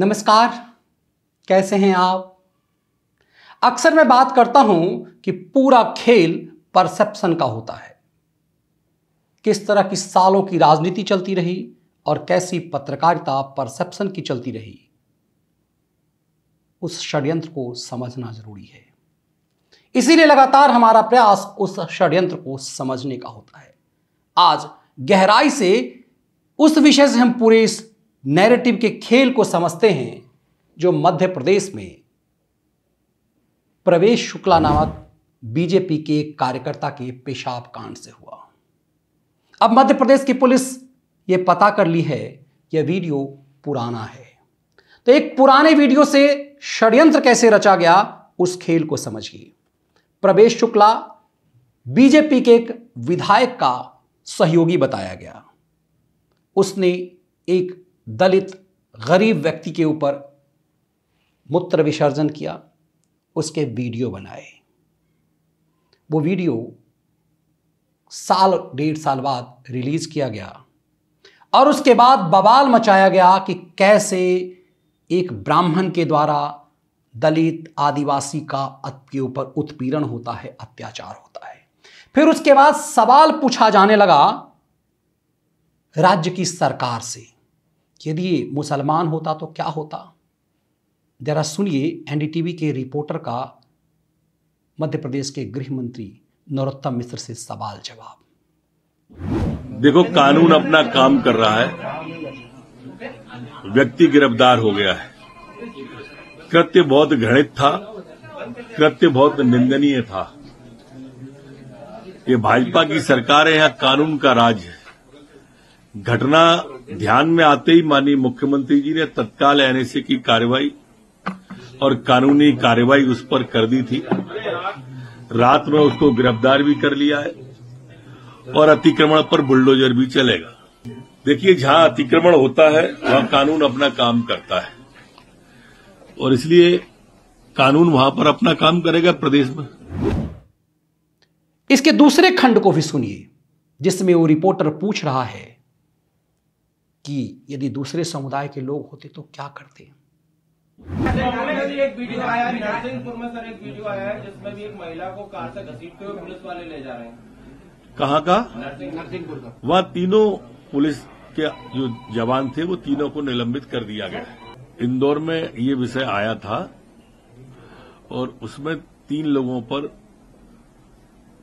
नमस्कार कैसे हैं आप अक्सर मैं बात करता हूं कि पूरा खेल परसेप्शन का होता है किस तरह की सालों की राजनीति चलती रही और कैसी पत्रकारिता परसेप्शन की चलती रही उस षड्यंत्र को समझना जरूरी है इसीलिए लगातार हमारा प्रयास उस षड्यंत्र को समझने का होता है आज गहराई से उस विषय से हम पूरे इस नैरेटिव के खेल को समझते हैं जो मध्य प्रदेश में प्रवेश शुक्ला नामक बीजेपी के कार्यकर्ता के पेशाब कांड से हुआ अब मध्य प्रदेश की पुलिस ये पता कर ली है यह वीडियो पुराना है तो एक पुराने वीडियो से षड्यंत्र कैसे रचा गया उस खेल को समझिए प्रवेश शुक्ला बीजेपी के एक विधायक का सहयोगी बताया गया उसने एक दलित गरीब व्यक्ति के ऊपर मूत्र विसर्जन किया उसके वीडियो बनाए वो वीडियो साल डेढ़ साल बाद रिलीज किया गया और उसके बाद बवाल मचाया गया कि कैसे एक ब्राह्मण के द्वारा दलित आदिवासी का के ऊपर उत्पीड़न होता है अत्याचार होता है फिर उसके बाद सवाल पूछा जाने लगा राज्य की सरकार से यदि मुसलमान होता तो क्या होता जरा सुनिए एनडीटीवी के रिपोर्टर का मध्य प्रदेश के गृह मंत्री नरोत्तम मिश्र से सवाल जवाब देखो कानून अपना काम कर रहा है व्यक्ति गिरफ्तार हो गया है कृत्य बहुत घृणित था कृत्य बहुत निंदनीय था ये भाजपा की सरकार है या कानून का राज है घटना ध्यान में आते ही माननीय मुख्यमंत्री जी ने तत्काल एनएसए की कार्रवाई और कानूनी कार्रवाई उस पर कर दी थी रात में उसको गिरफ्तार भी कर लिया है और अतिक्रमण पर बुलडोजर भी चलेगा देखिए जहां अतिक्रमण होता है वहां कानून अपना काम करता है और इसलिए कानून वहां पर अपना काम करेगा प्रदेश में इसके दूसरे खंड को भी सुनिए जिसमें वो रिपोर्टर पूछ रहा है कि यदि दूसरे समुदाय के लोग होते तो क्या करते हैं एक वीडियो आया नासिंगपुर में सर एक वीडियो आया है जिसमें भी एक महिला को कार से घसीटते हुए पुलिस वाले ले जा रहे हैं कहाँ का नरसिंहपुर का वहाँ तीनों पुलिस के जो जवान थे वो तीनों को निलंबित कर दिया गया इंदौर में ये विषय आया था और उसमें तीन लोगों पर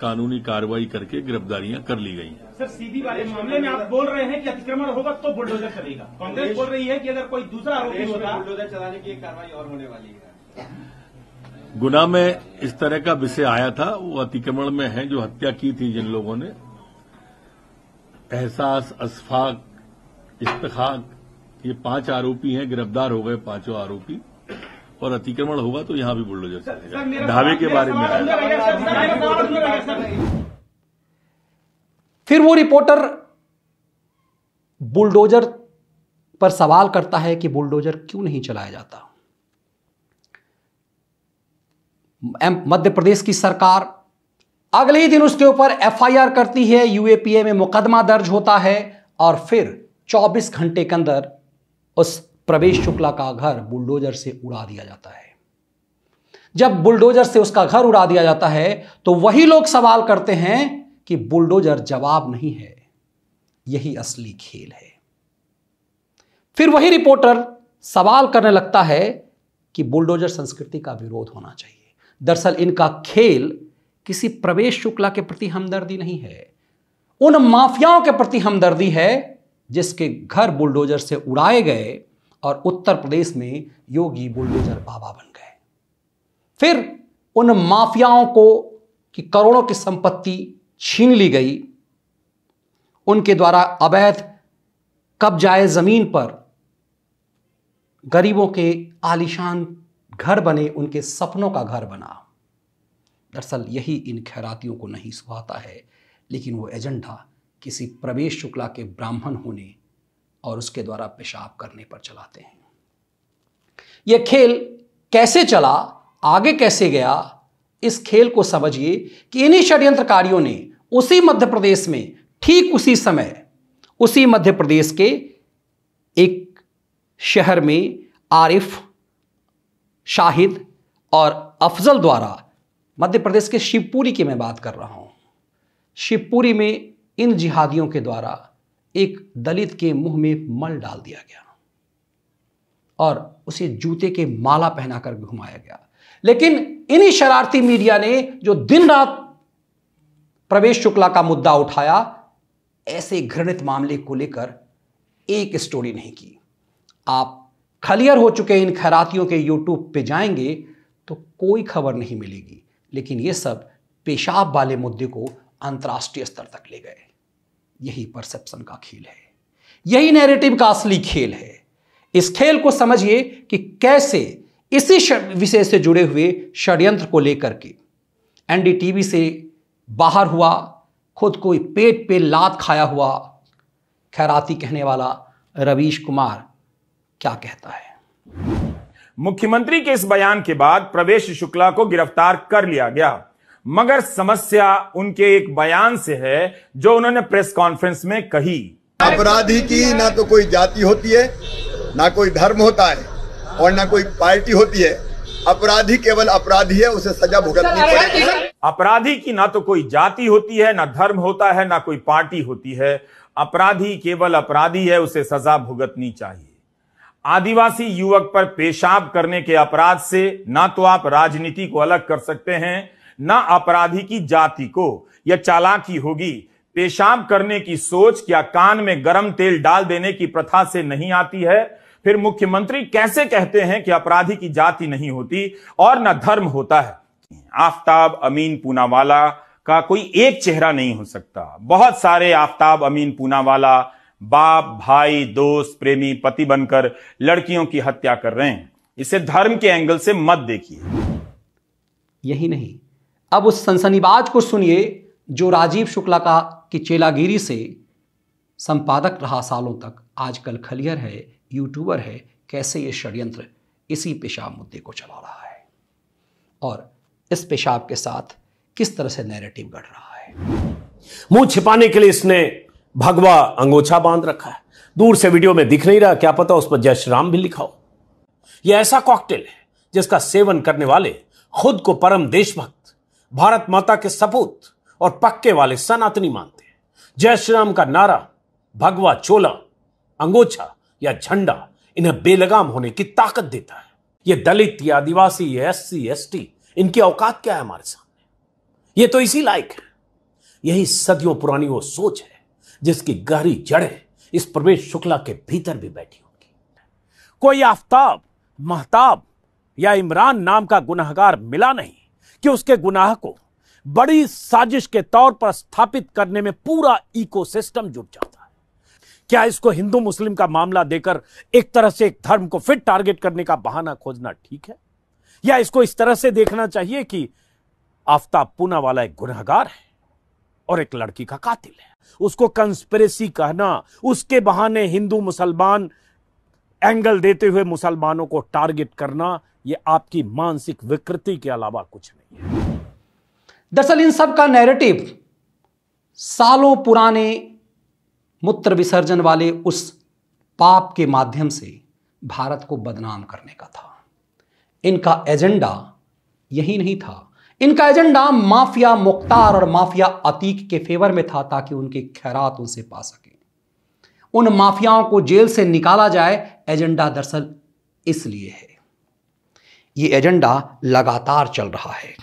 कानूनी कार्रवाई करके गिरफ्तारियां कर ली गई हैं सर सीधी वाले मामले में आप बोल रहे हैं कि अतिक्रमण होगा तो बुलडोजर चलेगा कांग्रेस बोल रही है कि अगर कोई दूसरा आरोपी होगा बुलडोजर चलाने की कार्रवाई और होने वाली है गुना में इस तरह का विषय आया था वो अतिक्रमण में है जो हत्या की थी जिन लोगों ने एहसास अशफाक इश्तखाक ये पांच आरोपी हैं गिरफ्तार हो गए पांचों आरोपी और अतिक्रमण होगा तो यहां भी बुलडोजर चलेगा ढाबे के बारे में फिर वो रिपोर्टर बुलडोजर पर सवाल करता है कि बुलडोजर क्यों नहीं चलाया जाता मध्य प्रदेश की सरकार अगले ही दिन उसके ऊपर एफआईआर करती है यूएपीए में मुकदमा दर्ज होता है और फिर 24 घंटे के अंदर उस प्रवेश शुक्ला का घर बुलडोजर से उड़ा दिया जाता है जब बुलडोजर से उसका घर उड़ा दिया जाता है तो वही लोग सवाल करते हैं कि बुलडोजर जवाब नहीं है यही असली खेल है फिर वही रिपोर्टर सवाल करने लगता है कि बुलडोजर संस्कृति का विरोध होना चाहिए दरअसल इनका खेल किसी प्रवेश शुक्ला के प्रति हमदर्दी नहीं है उन माफियाओं के प्रति हमदर्दी है जिसके घर बुलडोजर से उड़ाए गए और उत्तर प्रदेश में योगी बुलडोजर बाबा बन गए फिर उन माफियाओं को कि करोड़ों की संपत्ति छीन ली गई उनके द्वारा अवैध कब्जाए जमीन पर गरीबों के आलिशान घर बने उनके सपनों का घर बना दरअसल यही इन खैरातियों को नहीं सुहाता है लेकिन वो एजेंडा किसी प्रवेश शुक्ला के ब्राह्मण होने और उसके द्वारा पेशाब करने पर चलाते हैं यह खेल कैसे चला आगे कैसे गया इस खेल को समझिए कि इन्हीं षड्यंत्रकारियों ने उसी मध्य प्रदेश में ठीक उसी समय उसी मध्य प्रदेश के एक शहर में आरिफ शाहिद और अफजल द्वारा मध्य प्रदेश के शिवपुरी की मैं बात कर रहा हूं शिवपुरी में इन जिहादियों के द्वारा एक दलित के मुंह में मल डाल दिया गया और उसे जूते के माला पहनाकर घुमाया गया लेकिन इन्हीं शरारती मीडिया ने जो दिन रात प्रवेश शुक्ला का मुद्दा उठाया ऐसे घृणित मामले को लेकर एक स्टोरी नहीं की आप खलियर हो चुके इन खैरातियों के यूट्यूब पे जाएंगे तो कोई खबर नहीं मिलेगी लेकिन ये सब पेशाब वाले मुद्दे को अंतर्राष्ट्रीय स्तर तक ले गए यही परसेप्शन का खेल है यही नैरेटिव का असली खेल है इस खेल को समझिए कि कैसे इसी विषय से जुड़े हुए षड्यंत्र को लेकर के एनडीटीवी से बाहर हुआ खुद को पेट पे लात खाया हुआ खैराती कहने वाला रवीश कुमार क्या कहता है मुख्यमंत्री के इस बयान के बाद प्रवेश शुक्ला को गिरफ्तार कर लिया गया मगर समस्या उनके एक बयान से है जो उन्होंने प्रेस कॉन्फ्रेंस में कही अपराधी की ना तो कोई जाति होती है ना कोई धर्म होता है और ना कोई पार्टी होती है अपराधी केवल अपराधी है उसे सजा भुगतनी पड़ेगी अपराधी की ना तो कोई जाति होती है ना धर्म होता है ना कोई पार्टी होती है अपराधी केवल अपराधी है उसे सजा भुगतनी चाहिए आदिवासी युवक पर पेशाब करने के अपराध से ना तो आप राजनीति को अलग कर सकते हैं न अपराधी की जाति को यह चालाकी होगी पेशाब करने की सोच क्या कान में गर्म तेल डाल देने की प्रथा से नहीं आती है फिर मुख्यमंत्री कैसे कहते हैं कि अपराधी की जाति नहीं होती और न धर्म होता है आफ्ताब अमीन पूनावाला का कोई एक चेहरा नहीं हो सकता बहुत सारे आफ्ताब अमीन पूनावाला बाप भाई दोस्त प्रेमी पति बनकर लड़कियों की हत्या कर रहे हैं इसे धर्म के एंगल से मत देखिए यही नहीं अब उस सनसनीबाज को सुनिए जो राजीव शुक्ला का की चेलागिरी से संपादक रहा सालों तक आजकल खलियर है यूट्यूबर है कैसे ये षड्यंत्र इसी पेशाब मुद्दे को चला रहा है और इस पेशाब के साथ किस तरह से नैरेटिव गढ़ रहा है मुंह छिपाने के लिए इसने भगवा अंगोछा बांध रखा है दूर से वीडियो में दिख नहीं रहा क्या पता उस पर जय श्री राम भी लिखा हो यह ऐसा कॉकटेल है जिसका सेवन करने वाले खुद को परम देशभक्त भारत माता के सपूत और पक्के वाले सनातनी मानते हैं जय श्री राम का नारा भगवा चोला अंगोछा या झंडा इन्हें बेलगाम होने की ताकत देता है ये दलित या आदिवासी या एस सी एस टी इनकी औकात क्या है हमारे सामने ये तो इसी लायक है यही सदियों पुरानी वो सोच है जिसकी गहरी जड़ें इस प्रवेश शुक्ला के भीतर भी बैठी होगी कोई आफ्ताब महताब या इमरान नाम का गुनाहगार मिला नहीं कि उसके गुनाह को बड़ी साजिश के तौर पर स्थापित करने में पूरा इकोसिस्टम जुट जाता है क्या इसको हिंदू मुस्लिम का मामला देकर एक तरह से एक धर्म को फिर टारगेट करने का बहाना खोजना ठीक है या इसको इस तरह से देखना चाहिए कि आफ्ताब पूना वाला एक गुनहगार है और एक लड़की का कातिल है उसको कंस्पिरेसी कहना उसके बहाने हिंदू मुसलमान एंगल देते हुए मुसलमानों को टारगेट करना ये आपकी मानसिक विकृति के अलावा कुछ नहीं है दरअसल इन सब का नैरेटिव सालों पुराने मूत्र विसर्जन वाले उस पाप के माध्यम से भारत को बदनाम करने का था इनका एजेंडा यही नहीं था इनका एजेंडा माफिया मुख्तार और माफिया अतीक के फेवर में था ताकि उनके खैरात उनसे पा सके उन माफियाओं को जेल से निकाला जाए एजेंडा दरअसल इसलिए है ये एजेंडा लगातार चल रहा है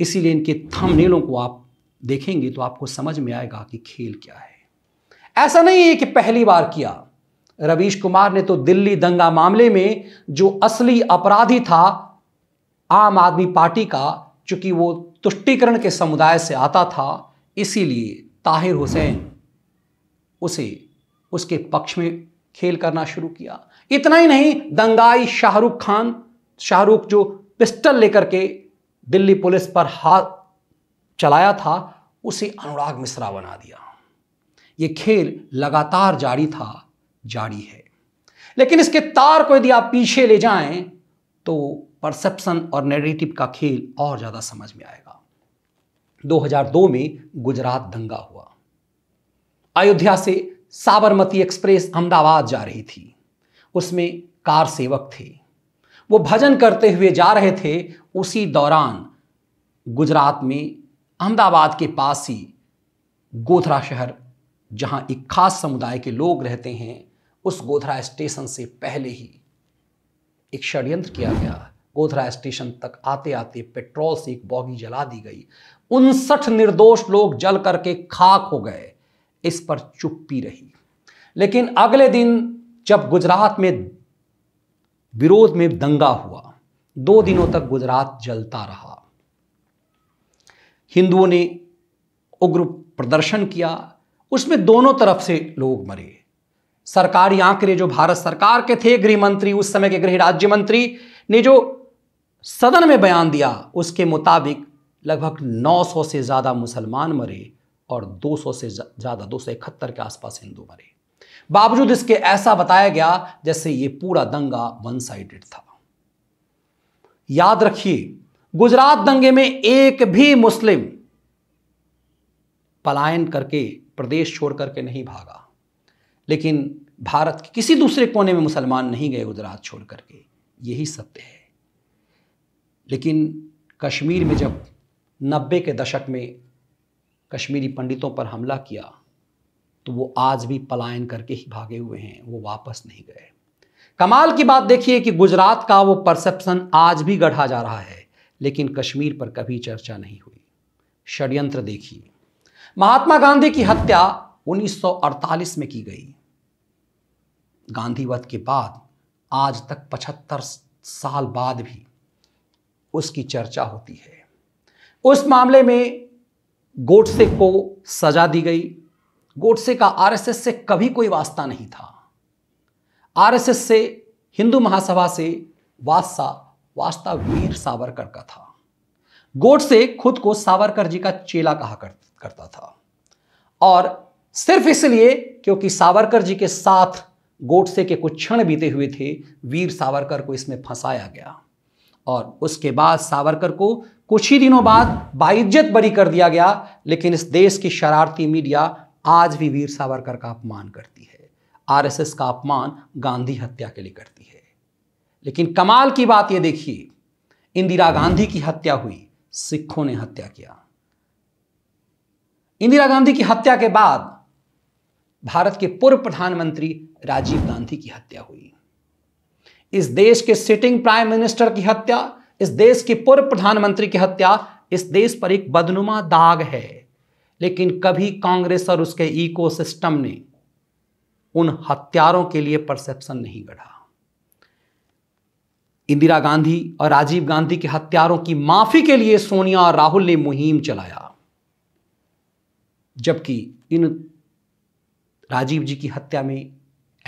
इसीलिए इनके थंबनेलों को आप देखेंगे तो आपको समझ में आएगा कि खेल क्या है ऐसा नहीं है कि पहली बार किया रवीश कुमार ने तो दिल्ली दंगा मामले में जो असली अपराधी था आम आदमी पार्टी का चूंकि वो तुष्टिकरण के समुदाय से आता था इसीलिए ताहिर हुसैन उसे उसके पक्ष में खेल करना शुरू किया इतना ही नहीं दंगाई शाहरुख खान शाहरुख जो पिस्टल लेकर के दिल्ली पुलिस पर हाथ चलाया था उसे अनुराग मिश्रा बना दिया ये खेल लगातार जारी था जारी है लेकिन इसके तार को यदि आप पीछे ले जाएं तो परसेप्शन और नेगेटिव का खेल और ज़्यादा समझ में आएगा 2002 में गुजरात दंगा हुआ अयोध्या से साबरमती एक्सप्रेस अहमदाबाद जा रही थी उसमें कार सेवक थे वो भजन करते हुए जा रहे थे उसी दौरान गुजरात में अहमदाबाद के पास ही गोधरा शहर जहाँ एक खास समुदाय के लोग रहते हैं उस गोधरा स्टेशन से पहले ही एक षड्यंत्र किया गया गोधरा स्टेशन तक आते आते पेट्रोल से एक बॉगी जला दी गई उनसठ निर्दोष लोग जल करके खाक हो गए इस पर चुप्पी रही लेकिन अगले दिन जब गुजरात में विरोध में दंगा हुआ दो दिनों तक गुजरात जलता रहा हिंदुओं ने उग्र प्रदर्शन किया उसमें दोनों तरफ से लोग मरे सरकारी आंकड़े जो भारत सरकार के थे गृह मंत्री उस समय के गृह राज्य मंत्री ने जो सदन में बयान दिया उसके मुताबिक लगभग 900 से ज़्यादा मुसलमान मरे और 200 से ज़्यादा दो के आसपास हिंदू मरे बावजूद इसके ऐसा बताया गया जैसे ये पूरा दंगा वन साइडेड था याद रखिए गुजरात दंगे में एक भी मुस्लिम पलायन करके प्रदेश छोड़ करके नहीं भागा लेकिन भारत के किसी दूसरे कोने में मुसलमान नहीं गए गुजरात छोड़ करके यही सत्य है लेकिन कश्मीर में जब नब्बे के दशक में कश्मीरी पंडितों पर हमला किया तो वो आज भी पलायन करके ही भागे हुए हैं वो वापस नहीं गए कमाल की बात देखिए कि गुजरात का वो परसेप्शन आज भी गढ़ा जा रहा है लेकिन कश्मीर पर कभी चर्चा नहीं हुई षड्यंत्र देखिए महात्मा गांधी की हत्या 1948 में की गई गांधीवध के बाद आज तक 75 साल बाद भी उसकी चर्चा होती है उस मामले में गोडसे को सजा दी गई गोडसे का आरएसएस से कभी कोई वास्ता नहीं था आरएसएस से हिंदू महासभा से वास्ता वास्ता वीर सावरकर का था गोडसे खुद को सावरकर जी का चेला कहा कर, करता था और सिर्फ इसलिए क्योंकि सावरकर जी के साथ गोडसे के कुछ क्षण बीते हुए थे वीर सावरकर को इसमें फंसाया गया और उसके बाद सावरकर को कुछ ही दिनों बाद बाइज्जत बरी कर दिया गया लेकिन इस देश की शरारती मीडिया आज भी वीर सावरकर का अपमान करती है आरएसएस का अपमान गांधी हत्या के लिए करती है लेकिन कमाल की बात यह देखिए इंदिरा गांधी की हत्या हुई सिखों ने हत्या किया इंदिरा गांधी की हत्या के बाद भारत के पूर्व प्रधानमंत्री राजीव गांधी की हत्या हुई इस देश के सिटिंग प्राइम मिनिस्टर की हत्या इस देश के पूर्व प्रधानमंत्री की हत्या इस देश पर एक बदनुमा दाग है लेकिन कभी कांग्रेस और उसके इकोसिस्टम ने उन हत्यारों के लिए परसेप्शन नहीं गढ़ा इंदिरा गांधी और राजीव गांधी के हत्यारों की माफी के लिए सोनिया और राहुल ने मुहिम चलाया जबकि इन राजीव जी की हत्या में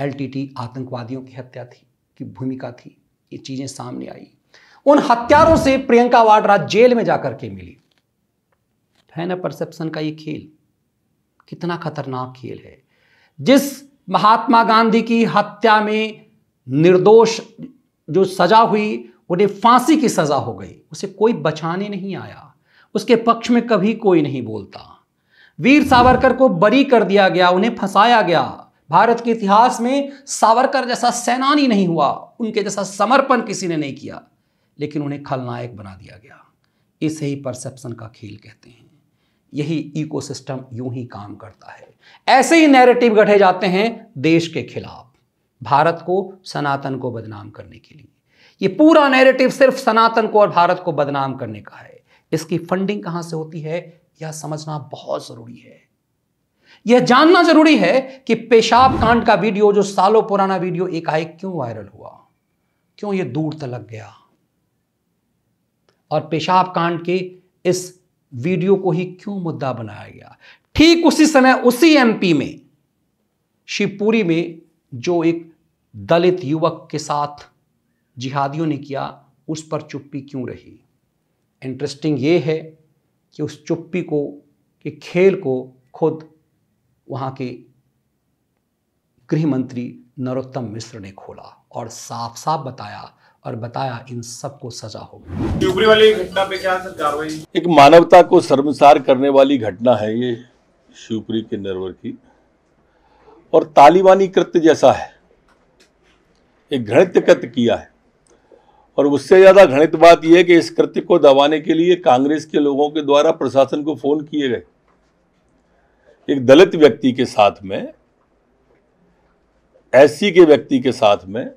एलटीटी आतंकवादियों की हत्या थी की भूमिका थी ये चीजें सामने आई उन हत्यारों से प्रियंका वाड्रा जेल में जाकर के मिली है ना परसेप्शन का ये खेल कितना खतरनाक खेल है जिस महात्मा गांधी की हत्या में निर्दोष जो सजा हुई उन्हें फांसी की सजा हो गई उसे कोई बचाने नहीं आया उसके पक्ष में कभी कोई नहीं बोलता वीर सावरकर को बरी कर दिया गया उन्हें फंसाया गया भारत के इतिहास में सावरकर जैसा सेनानी नहीं हुआ उनके जैसा समर्पण किसी ने नहीं किया लेकिन उन्हें खलनायक बना दिया गया इसे ही परसेप्शन का खेल कहते हैं यही इकोसिस्टम यूं ही काम करता है ऐसे ही नैरेटिव गढ़े जाते हैं देश के खिलाफ भारत को सनातन को बदनाम करने के लिए यह पूरा नैरेटिव सिर्फ सनातन को और भारत को बदनाम करने का है इसकी फंडिंग कहां से होती है यह समझना बहुत ज़रूरी है यह जानना ज़रूरी है कि पेशाब कांड का वीडियो जो सालों पुराना वीडियो एकाएक क्यों वायरल हुआ क्यों ये दूर तक लग गया और पेशाब कांड के इस वीडियो को ही क्यों मुद्दा बनाया गया ठीक उसी समय उसी एमपी में शिवपुरी में जो एक दलित युवक के साथ जिहादियों ने किया उस पर चुप्पी क्यों रही इंटरेस्टिंग ये है कि उस चुप्पी को के खेल को खुद वहाँ के गृह मंत्री नरोत्तम मिश्र ने खोला और साफ साफ बताया और बताया इन सबको सजा होगी वाली घटना पे क्या कार्रवाई एक मानवता को शर्मसार करने वाली घटना है ये शिवपुरी के नरवर की और तालिबानी कृत्य जैसा है एक घृणित कृत्य किया है और उससे ज़्यादा घृणित बात यह है कि इस कृत्य को दबाने के लिए कांग्रेस के लोगों के द्वारा प्रशासन को फोन किए गए एक दलित व्यक्ति के साथ में एससी के व्यक्ति के साथ में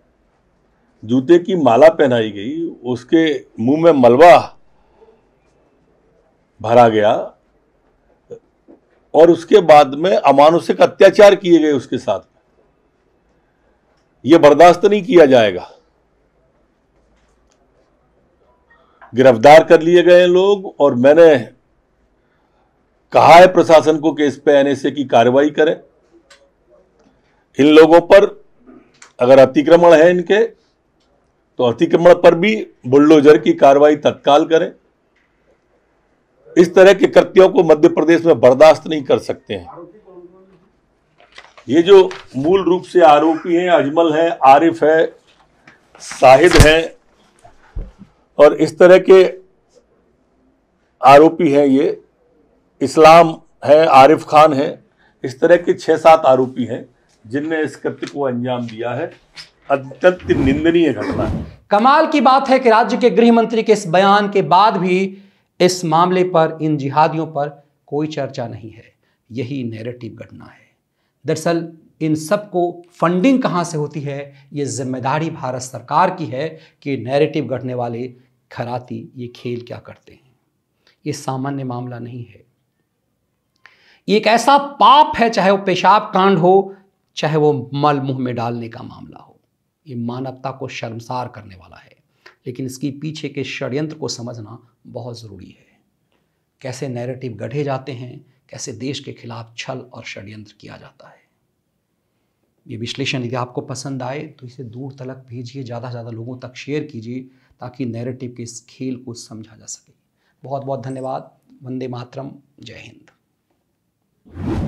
जूते की माला पहनाई गई उसके मुंह में मलबा भरा गया और उसके बाद में अमानुषिक अत्याचार किए गए उसके साथ यह बर्दाश्त नहीं किया जाएगा गिरफ्तार कर लिए गए लोग और मैंने कहा है प्रशासन को कि इस पे एनएसए की कार्रवाई करें इन लोगों पर अगर अतिक्रमण है इनके तो अतिक्रमण पर भी बुलडोजर की कार्रवाई तत्काल करें इस तरह के कृत्यों को मध्य प्रदेश में बर्दाश्त नहीं कर सकते हैं ये जो मूल रूप से आरोपी हैं अजमल हैं आरिफ है साहिद हैं और इस तरह के आरोपी हैं ये इस्लाम है आरिफ खान है इस तरह के छः सात आरोपी हैं जिनने इस कृत्य को अंजाम दिया है अत्यंत निंदनीय घटना है कमाल की बात है कि राज्य के गृह मंत्री के इस बयान के बाद भी इस मामले पर इन जिहादियों पर कोई चर्चा नहीं है यही नैरेटिव घटना है दरअसल इन सबको फंडिंग कहाँ से होती है ये जिम्मेदारी भारत सरकार की है कि नैरेटिव घटने वाले खराती ये खेल क्या करते हैं ये सामान्य मामला नहीं है ये एक ऐसा पाप है चाहे वो पेशाब कांड हो चाहे वो मल मुंह में डालने का मामला हो ये मानवता को शर्मसार करने वाला है लेकिन इसकी पीछे के षड्यंत्र को समझना बहुत ज़रूरी है कैसे नैरेटिव गढ़े जाते हैं कैसे देश के खिलाफ छल और षड्यंत्र किया जाता है ये विश्लेषण यदि आपको पसंद आए तो इसे दूर तलक भेजिए ज़्यादा से ज़्यादा लोगों तक शेयर कीजिए ताकि नैरेटिव के इस खेल को समझा जा सके बहुत बहुत धन्यवाद वंदे मातरम जय हिंद